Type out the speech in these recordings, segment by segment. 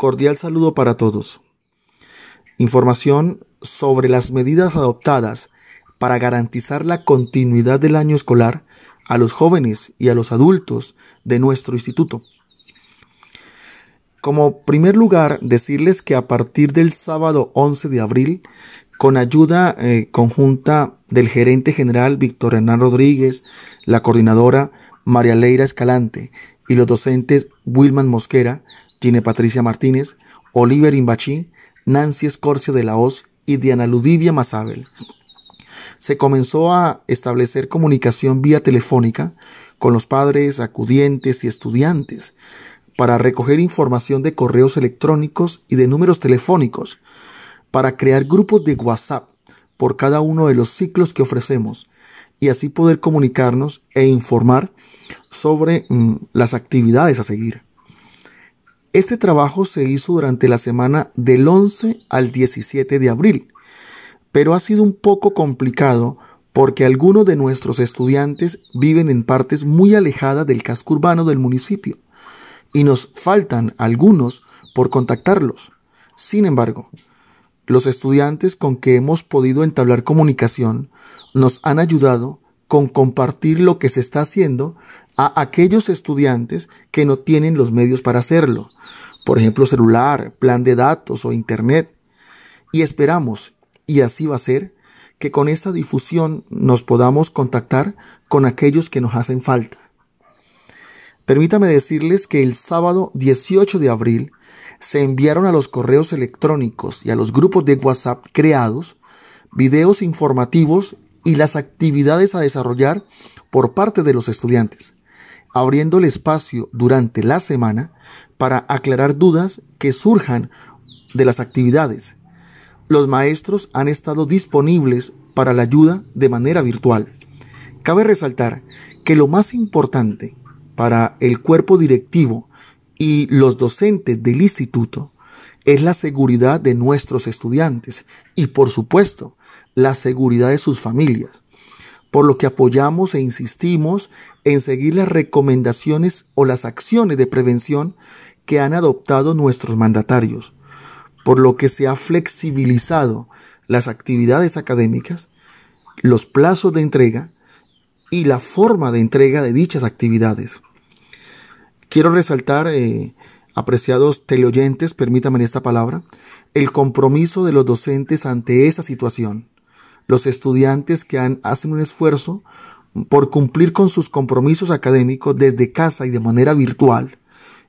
Cordial saludo para todos. Información sobre las medidas adoptadas para garantizar la continuidad del año escolar a los jóvenes y a los adultos de nuestro instituto. Como primer lugar, decirles que a partir del sábado 11 de abril, con ayuda eh, conjunta del gerente general Víctor Hernán Rodríguez, la coordinadora María Leira Escalante y los docentes Wilman Mosquera, tiene Patricia Martínez, Oliver Imbachí, Nancy Escorcio de la Hoz y Diana Ludivia Mazabel. Se comenzó a establecer comunicación vía telefónica con los padres, acudientes y estudiantes para recoger información de correos electrónicos y de números telefónicos, para crear grupos de WhatsApp por cada uno de los ciclos que ofrecemos y así poder comunicarnos e informar sobre mm, las actividades a seguir. Este trabajo se hizo durante la semana del 11 al 17 de abril, pero ha sido un poco complicado porque algunos de nuestros estudiantes viven en partes muy alejadas del casco urbano del municipio y nos faltan algunos por contactarlos. Sin embargo, los estudiantes con que hemos podido entablar comunicación nos han ayudado con compartir lo que se está haciendo a aquellos estudiantes que no tienen los medios para hacerlo, por ejemplo celular, plan de datos o internet. Y esperamos, y así va a ser, que con esta difusión nos podamos contactar con aquellos que nos hacen falta. Permítame decirles que el sábado 18 de abril se enviaron a los correos electrónicos y a los grupos de WhatsApp creados videos informativos y las actividades a desarrollar por parte de los estudiantes, abriendo el espacio durante la semana para aclarar dudas que surjan de las actividades. Los maestros han estado disponibles para la ayuda de manera virtual. Cabe resaltar que lo más importante para el cuerpo directivo y los docentes del instituto es la seguridad de nuestros estudiantes y por supuesto la seguridad de sus familias, por lo que apoyamos e insistimos en seguir las recomendaciones o las acciones de prevención que han adoptado nuestros mandatarios, por lo que se ha flexibilizado las actividades académicas, los plazos de entrega y la forma de entrega de dichas actividades. Quiero resaltar, eh, apreciados teleoyentes, permítanme esta palabra, el compromiso de los docentes ante esa situación los estudiantes que hacen un esfuerzo por cumplir con sus compromisos académicos desde casa y de manera virtual,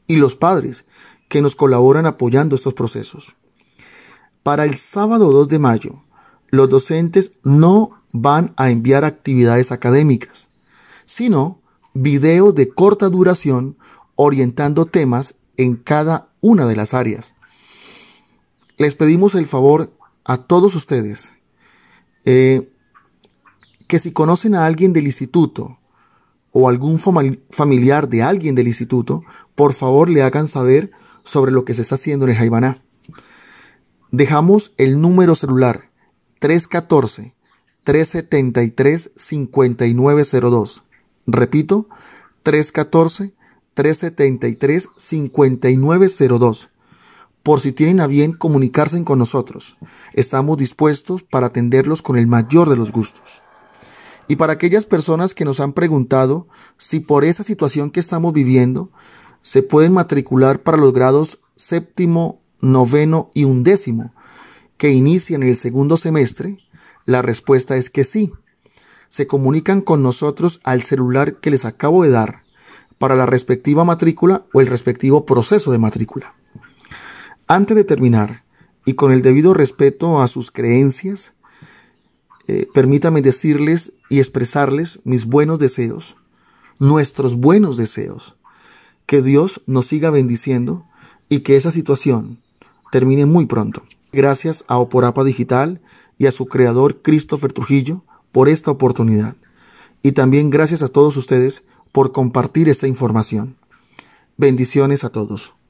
y los padres que nos colaboran apoyando estos procesos. Para el sábado 2 de mayo, los docentes no van a enviar actividades académicas, sino videos de corta duración orientando temas en cada una de las áreas. Les pedimos el favor a todos ustedes eh, que si conocen a alguien del instituto o algún familiar de alguien del instituto, por favor le hagan saber sobre lo que se está haciendo en el Jaibaná. Dejamos el número celular 314-373-5902. Repito, 314-373-5902 por si tienen a bien comunicarse con nosotros. Estamos dispuestos para atenderlos con el mayor de los gustos. Y para aquellas personas que nos han preguntado si por esa situación que estamos viviendo se pueden matricular para los grados séptimo, noveno y undécimo que inician el segundo semestre, la respuesta es que sí. Se comunican con nosotros al celular que les acabo de dar para la respectiva matrícula o el respectivo proceso de matrícula. Antes de terminar, y con el debido respeto a sus creencias, eh, permítame decirles y expresarles mis buenos deseos, nuestros buenos deseos, que Dios nos siga bendiciendo y que esa situación termine muy pronto. Gracias a Oporapa Digital y a su creador Christopher Trujillo por esta oportunidad. Y también gracias a todos ustedes por compartir esta información. Bendiciones a todos.